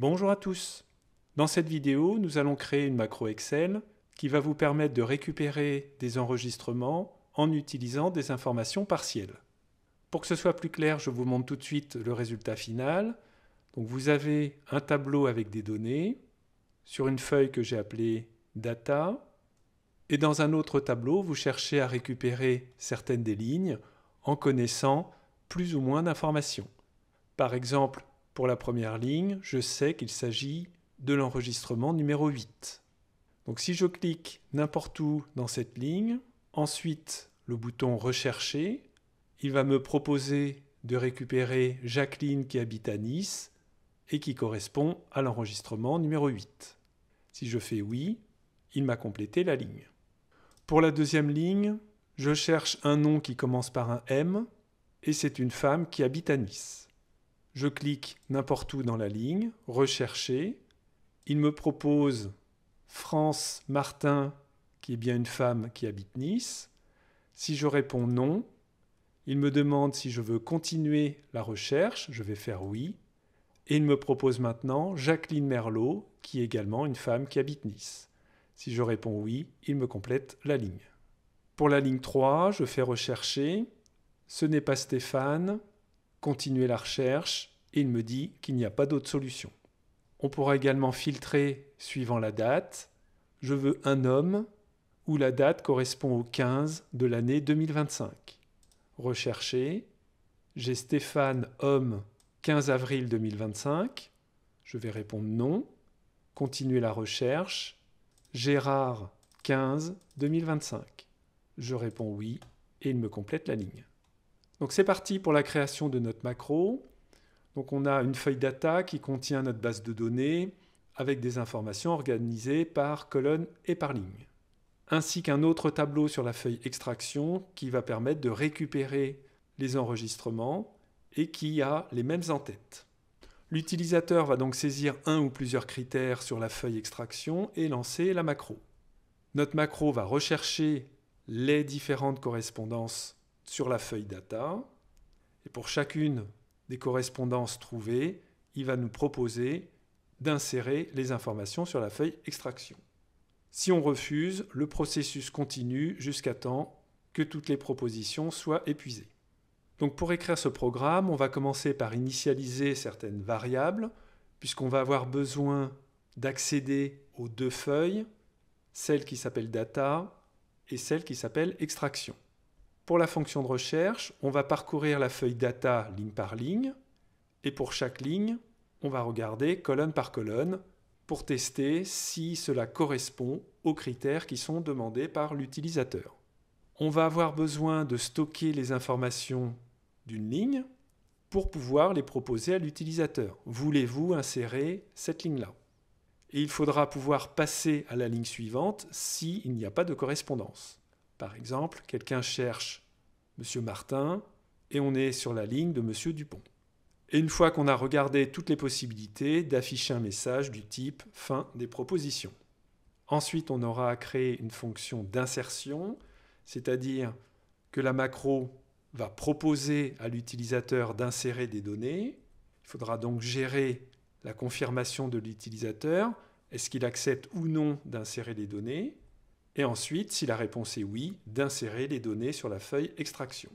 Bonjour à tous Dans cette vidéo, nous allons créer une macro Excel qui va vous permettre de récupérer des enregistrements en utilisant des informations partielles. Pour que ce soit plus clair, je vous montre tout de suite le résultat final. Donc vous avez un tableau avec des données sur une feuille que j'ai appelée Data. Et dans un autre tableau, vous cherchez à récupérer certaines des lignes en connaissant plus ou moins d'informations. Par exemple, pour la première ligne, je sais qu'il s'agit de l'enregistrement numéro 8. Donc si je clique n'importe où dans cette ligne, ensuite le bouton Rechercher, il va me proposer de récupérer Jacqueline qui habite à Nice et qui correspond à l'enregistrement numéro 8. Si je fais oui, il m'a complété la ligne. Pour la deuxième ligne, je cherche un nom qui commence par un M et c'est une femme qui habite à Nice. Je clique n'importe où dans la ligne, rechercher. Il me propose France Martin, qui est bien une femme qui habite Nice. Si je réponds non, il me demande si je veux continuer la recherche. Je vais faire oui. Et il me propose maintenant Jacqueline Merlot, qui est également une femme qui habite Nice. Si je réponds oui, il me complète la ligne. Pour la ligne 3, je fais rechercher. Ce n'est pas Stéphane, continuer la recherche et il me dit qu'il n'y a pas d'autre solution. On pourra également filtrer suivant la date. Je veux un homme où la date correspond au 15 de l'année 2025. Rechercher. J'ai Stéphane Homme 15 avril 2025. Je vais répondre non. Continuer la recherche. Gérard 15 2025. Je réponds oui et il me complète la ligne. Donc c'est parti pour la création de notre macro. Donc on a une feuille data qui contient notre base de données avec des informations organisées par colonne et par ligne, ainsi qu'un autre tableau sur la feuille extraction qui va permettre de récupérer les enregistrements et qui a les mêmes en tête. L'utilisateur va donc saisir un ou plusieurs critères sur la feuille extraction et lancer la macro. Notre macro va rechercher les différentes correspondances sur la feuille data. Et pour chacune des correspondances trouvées, il va nous proposer d'insérer les informations sur la feuille extraction. Si on refuse, le processus continue jusqu'à temps que toutes les propositions soient épuisées. Donc pour écrire ce programme, on va commencer par initialiser certaines variables, puisqu'on va avoir besoin d'accéder aux deux feuilles, celle qui s'appelle data et celle qui s'appelle extraction. Pour la fonction de recherche, on va parcourir la feuille data ligne par ligne, et pour chaque ligne, on va regarder colonne par colonne pour tester si cela correspond aux critères qui sont demandés par l'utilisateur. On va avoir besoin de stocker les informations d'une ligne pour pouvoir les proposer à l'utilisateur. Voulez-vous insérer cette ligne-là Et il faudra pouvoir passer à la ligne suivante s'il n'y a pas de correspondance. Par exemple, quelqu'un cherche M. Martin et on est sur la ligne de M. Dupont. Et une fois qu'on a regardé toutes les possibilités d'afficher un message du type fin des propositions. Ensuite, on aura à créer une fonction d'insertion, c'est-à-dire que la macro va proposer à l'utilisateur d'insérer des données. Il faudra donc gérer la confirmation de l'utilisateur. Est-ce qu'il accepte ou non d'insérer des données et ensuite, si la réponse est oui, d'insérer les données sur la feuille extraction.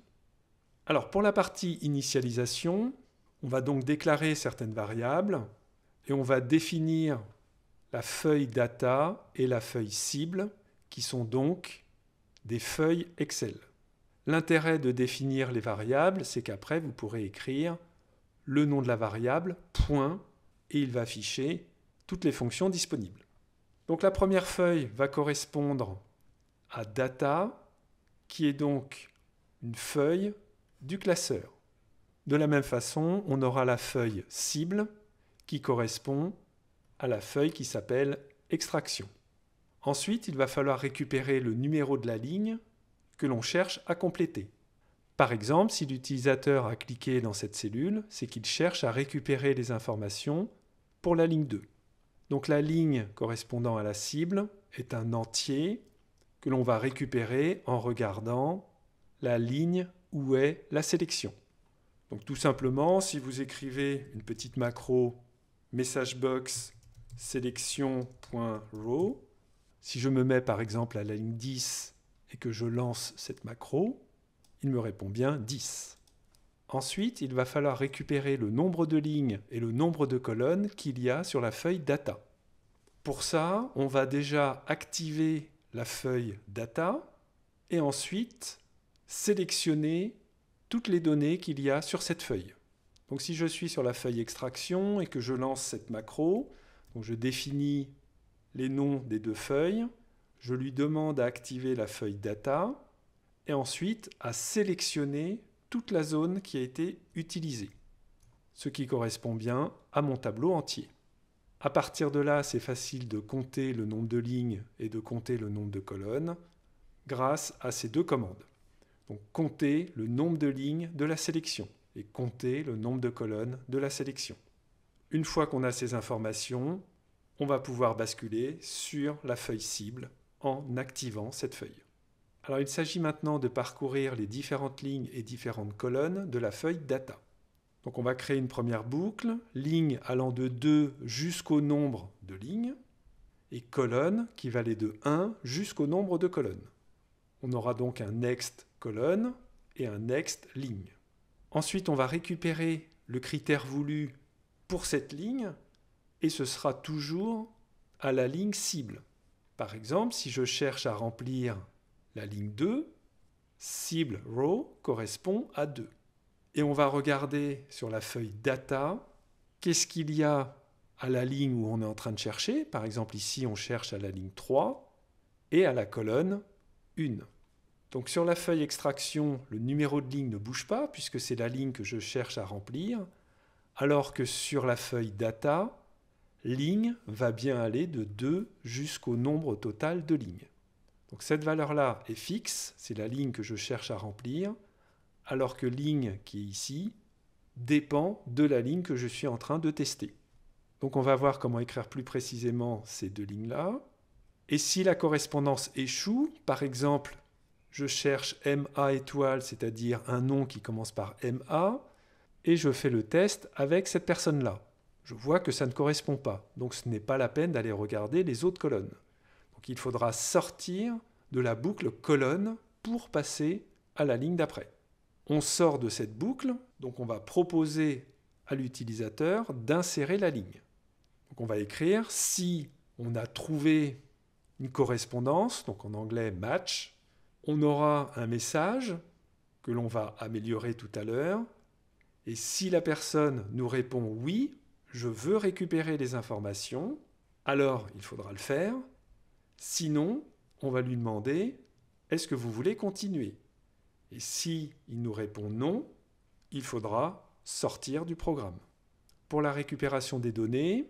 Alors pour la partie initialisation, on va donc déclarer certaines variables et on va définir la feuille data et la feuille cible qui sont donc des feuilles Excel. L'intérêt de définir les variables, c'est qu'après vous pourrez écrire le nom de la variable, point, et il va afficher toutes les fonctions disponibles. Donc la première feuille va correspondre à data, qui est donc une feuille du classeur. De la même façon, on aura la feuille cible, qui correspond à la feuille qui s'appelle extraction. Ensuite, il va falloir récupérer le numéro de la ligne que l'on cherche à compléter. Par exemple, si l'utilisateur a cliqué dans cette cellule, c'est qu'il cherche à récupérer les informations pour la ligne 2. Donc la ligne correspondant à la cible est un entier que l'on va récupérer en regardant la ligne où est la sélection. Donc tout simplement, si vous écrivez une petite macro message sélection.row, si je me mets par exemple à la ligne 10 et que je lance cette macro, il me répond bien 10. Ensuite, il va falloir récupérer le nombre de lignes et le nombre de colonnes qu'il y a sur la feuille data. Pour ça, on va déjà activer la feuille data et ensuite sélectionner toutes les données qu'il y a sur cette feuille. Donc si je suis sur la feuille extraction et que je lance cette macro, donc je définis les noms des deux feuilles, je lui demande à activer la feuille data et ensuite à sélectionner toute la zone qui a été utilisée, ce qui correspond bien à mon tableau entier. À partir de là, c'est facile de compter le nombre de lignes et de compter le nombre de colonnes grâce à ces deux commandes. Donc compter le nombre de lignes de la sélection et compter le nombre de colonnes de la sélection. Une fois qu'on a ces informations, on va pouvoir basculer sur la feuille cible en activant cette feuille. Alors il s'agit maintenant de parcourir les différentes lignes et différentes colonnes de la feuille data. Donc on va créer une première boucle, ligne allant de 2 jusqu'au nombre de lignes, et colonne qui va aller de 1 jusqu'au nombre de colonnes. On aura donc un next colonne et un next ligne. Ensuite, on va récupérer le critère voulu pour cette ligne, et ce sera toujours à la ligne cible. Par exemple, si je cherche à remplir la ligne 2, cible row, correspond à 2. Et on va regarder sur la feuille data, qu'est-ce qu'il y a à la ligne où on est en train de chercher. Par exemple, ici, on cherche à la ligne 3 et à la colonne 1. Donc sur la feuille extraction, le numéro de ligne ne bouge pas puisque c'est la ligne que je cherche à remplir, alors que sur la feuille data, ligne va bien aller de 2 jusqu'au nombre total de lignes cette valeur-là est fixe, c'est la ligne que je cherche à remplir, alors que ligne qui est ici dépend de la ligne que je suis en train de tester. Donc on va voir comment écrire plus précisément ces deux lignes-là. Et si la correspondance échoue, par exemple, je cherche MA étoile, c'est-à-dire un nom qui commence par MA, et je fais le test avec cette personne-là. Je vois que ça ne correspond pas, donc ce n'est pas la peine d'aller regarder les autres colonnes qu'il faudra sortir de la boucle colonne pour passer à la ligne d'après. On sort de cette boucle, donc on va proposer à l'utilisateur d'insérer la ligne. Donc on va écrire si on a trouvé une correspondance, donc en anglais match, on aura un message que l'on va améliorer tout à l'heure, et si la personne nous répond oui, je veux récupérer les informations, alors il faudra le faire, Sinon, on va lui demander Est-ce que vous voulez continuer Et si il nous répond non, il faudra sortir du programme. Pour la récupération des données,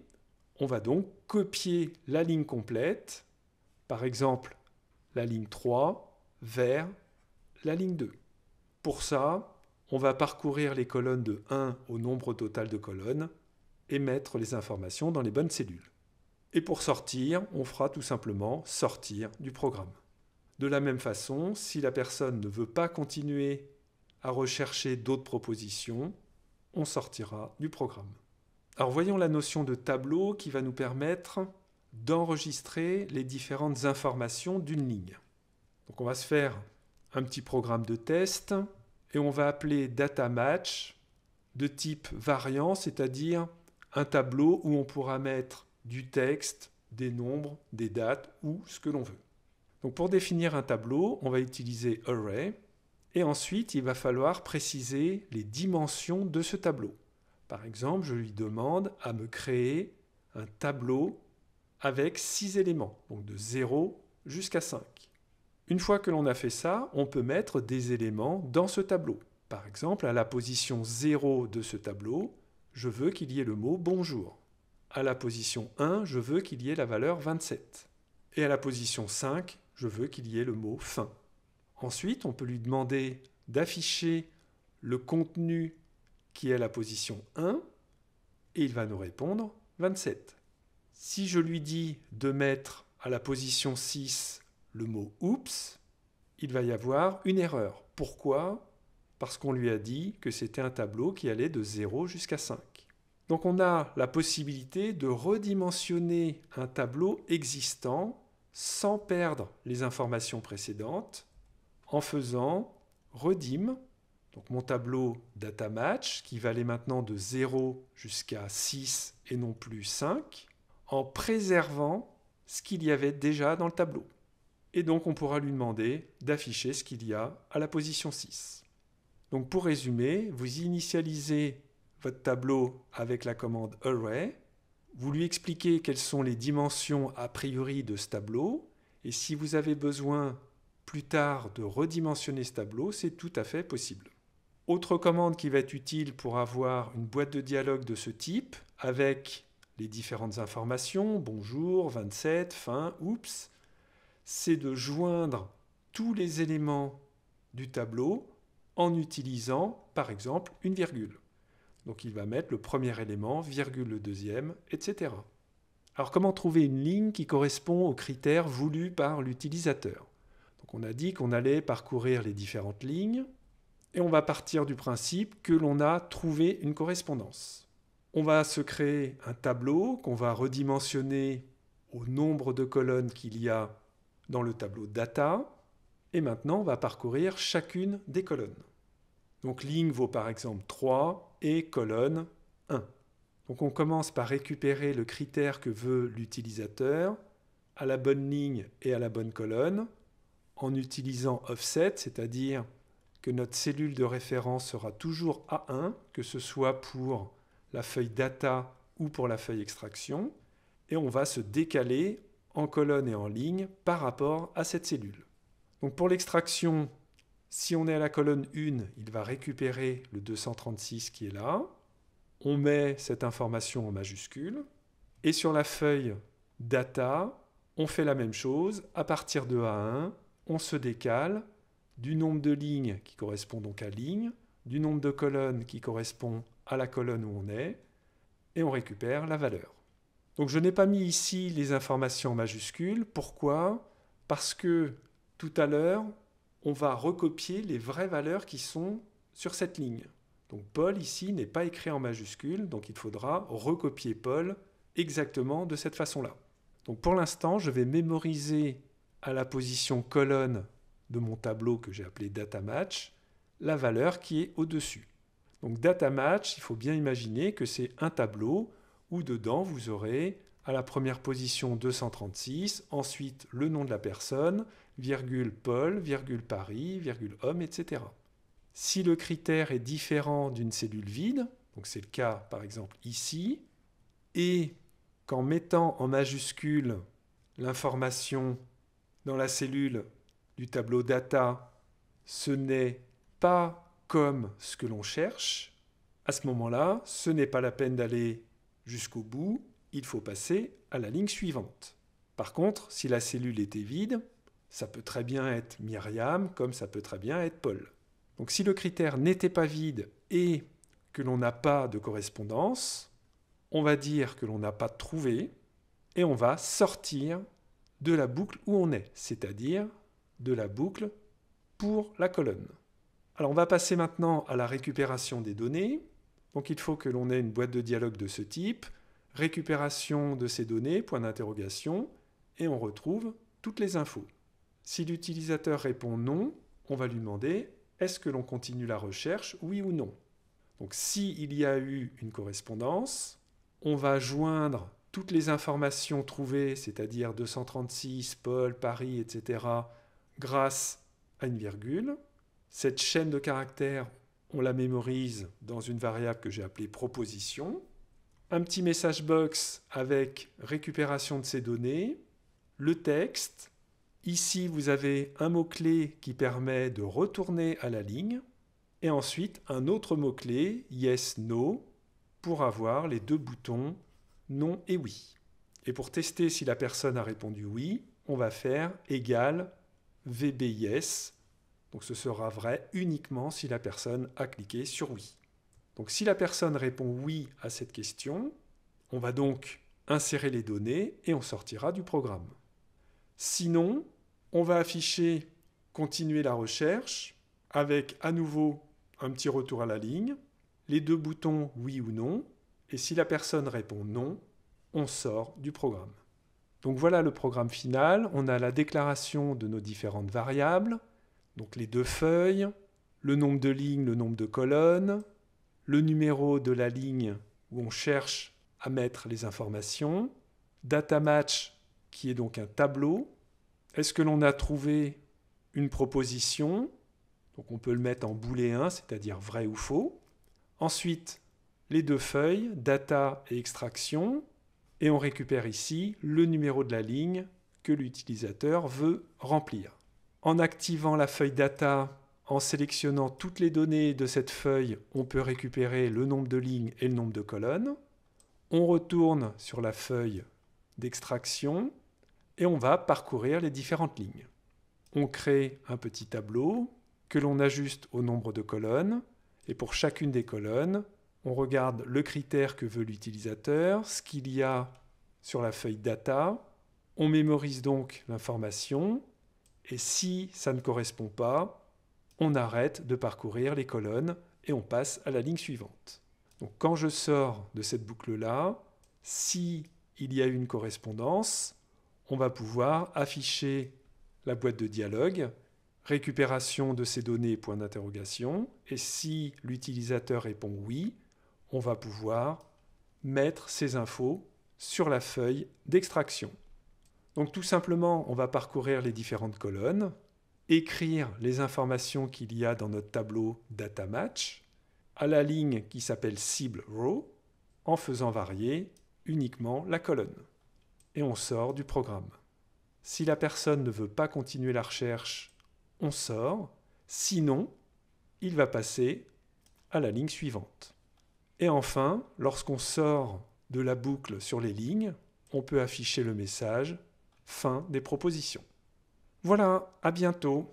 on va donc copier la ligne complète, par exemple la ligne 3 vers la ligne 2. Pour ça, on va parcourir les colonnes de 1 au nombre total de colonnes et mettre les informations dans les bonnes cellules. Et pour sortir, on fera tout simplement sortir du programme. De la même façon, si la personne ne veut pas continuer à rechercher d'autres propositions, on sortira du programme. Alors voyons la notion de tableau qui va nous permettre d'enregistrer les différentes informations d'une ligne. Donc on va se faire un petit programme de test et on va appeler data match de type variant, c'est-à-dire un tableau où on pourra mettre du texte, des nombres, des dates ou ce que l'on veut. Donc pour définir un tableau, on va utiliser array et ensuite il va falloir préciser les dimensions de ce tableau. Par exemple, je lui demande à me créer un tableau avec 6 éléments, donc de 0 jusqu'à 5. Une fois que l'on a fait ça, on peut mettre des éléments dans ce tableau. Par exemple, à la position 0 de ce tableau, je veux qu'il y ait le mot bonjour à la position 1, je veux qu'il y ait la valeur 27. Et à la position 5, je veux qu'il y ait le mot fin. Ensuite, on peut lui demander d'afficher le contenu qui est à la position 1 et il va nous répondre 27. Si je lui dis de mettre à la position 6 le mot oups, il va y avoir une erreur. Pourquoi Parce qu'on lui a dit que c'était un tableau qui allait de 0 jusqu'à 5. Donc on a la possibilité de redimensionner un tableau existant sans perdre les informations précédentes en faisant redim, donc mon tableau data match qui valait maintenant de 0 jusqu'à 6 et non plus 5, en préservant ce qu'il y avait déjà dans le tableau. Et donc on pourra lui demander d'afficher ce qu'il y a à la position 6. Donc pour résumer, vous initialisez tableau avec la commande array. Vous lui expliquez quelles sont les dimensions a priori de ce tableau. Et si vous avez besoin plus tard de redimensionner ce tableau, c'est tout à fait possible. Autre commande qui va être utile pour avoir une boîte de dialogue de ce type avec les différentes informations, bonjour, 27, fin, oups, c'est de joindre tous les éléments du tableau en utilisant par exemple une virgule. Donc il va mettre le premier élément, virgule le deuxième, etc. Alors comment trouver une ligne qui correspond aux critères voulus par l'utilisateur Donc on a dit qu'on allait parcourir les différentes lignes et on va partir du principe que l'on a trouvé une correspondance. On va se créer un tableau qu'on va redimensionner au nombre de colonnes qu'il y a dans le tableau data et maintenant on va parcourir chacune des colonnes. Donc ligne vaut par exemple 3 et colonne 1. Donc on commence par récupérer le critère que veut l'utilisateur à la bonne ligne et à la bonne colonne en utilisant offset, c'est-à-dire que notre cellule de référence sera toujours A1, que ce soit pour la feuille data ou pour la feuille extraction, et on va se décaler en colonne et en ligne par rapport à cette cellule. Donc pour l'extraction, si on est à la colonne 1, il va récupérer le 236 qui est là. On met cette information en majuscule. Et sur la feuille data, on fait la même chose. À partir de A1, on se décale du nombre de lignes qui correspond donc à ligne, du nombre de colonnes qui correspond à la colonne où on est, et on récupère la valeur. Donc je n'ai pas mis ici les informations en majuscules. Pourquoi Parce que tout à l'heure, on va recopier les vraies valeurs qui sont sur cette ligne. Donc Paul ici n'est pas écrit en majuscule, donc il faudra recopier Paul exactement de cette façon-là. Donc pour l'instant, je vais mémoriser à la position colonne de mon tableau que j'ai appelé data match la valeur qui est au-dessus. Donc data match, il faut bien imaginer que c'est un tableau où dedans vous aurez à la première position 236, ensuite le nom de la personne, virgule Paul, virgule Paris, virgule homme, etc. Si le critère est différent d'une cellule vide, donc c'est le cas par exemple ici, et qu'en mettant en majuscule l'information dans la cellule du tableau data, ce n'est pas comme ce que l'on cherche, à ce moment-là, ce n'est pas la peine d'aller jusqu'au bout, il faut passer à la ligne suivante. Par contre, si la cellule était vide, ça peut très bien être Myriam comme ça peut très bien être Paul. Donc si le critère n'était pas vide et que l'on n'a pas de correspondance, on va dire que l'on n'a pas trouvé et on va sortir de la boucle où on est, c'est-à-dire de la boucle pour la colonne. Alors on va passer maintenant à la récupération des données. Donc il faut que l'on ait une boîte de dialogue de ce type récupération de ces données, point d'interrogation, et on retrouve toutes les infos. Si l'utilisateur répond non, on va lui demander est-ce que l'on continue la recherche, oui ou non. Donc s'il y a eu une correspondance, on va joindre toutes les informations trouvées, c'est-à-dire 236, Paul, Paris, etc., grâce à une virgule. Cette chaîne de caractères, on la mémorise dans une variable que j'ai appelée proposition, un petit message box avec récupération de ces données, le texte. Ici, vous avez un mot-clé qui permet de retourner à la ligne et ensuite un autre mot-clé, yes, no, pour avoir les deux boutons non et oui. Et pour tester si la personne a répondu oui, on va faire égal yes. Donc ce sera vrai uniquement si la personne a cliqué sur oui. Donc si la personne répond oui à cette question, on va donc insérer les données et on sortira du programme. Sinon, on va afficher continuer la recherche avec à nouveau un petit retour à la ligne, les deux boutons oui ou non, et si la personne répond non, on sort du programme. Donc voilà le programme final, on a la déclaration de nos différentes variables, donc les deux feuilles, le nombre de lignes, le nombre de colonnes, le numéro de la ligne où on cherche à mettre les informations, data match qui est donc un tableau, est-ce que l'on a trouvé une proposition, donc on peut le mettre en boulet c'est-à-dire vrai ou faux, ensuite les deux feuilles, data et extraction, et on récupère ici le numéro de la ligne que l'utilisateur veut remplir. En activant la feuille data, en sélectionnant toutes les données de cette feuille, on peut récupérer le nombre de lignes et le nombre de colonnes. On retourne sur la feuille d'extraction et on va parcourir les différentes lignes. On crée un petit tableau que l'on ajuste au nombre de colonnes et pour chacune des colonnes, on regarde le critère que veut l'utilisateur, ce qu'il y a sur la feuille data. On mémorise donc l'information et si ça ne correspond pas, on arrête de parcourir les colonnes et on passe à la ligne suivante. Donc quand je sors de cette boucle-là, si il y a une correspondance, on va pouvoir afficher la boîte de dialogue, récupération de ces données, point d'interrogation, et si l'utilisateur répond oui, on va pouvoir mettre ces infos sur la feuille d'extraction. Donc tout simplement, on va parcourir les différentes colonnes, écrire les informations qu'il y a dans notre tableau data match à la ligne qui s'appelle cible row en faisant varier uniquement la colonne. Et on sort du programme. Si la personne ne veut pas continuer la recherche, on sort. Sinon, il va passer à la ligne suivante. Et enfin, lorsqu'on sort de la boucle sur les lignes, on peut afficher le message Fin des propositions. Voilà, à bientôt.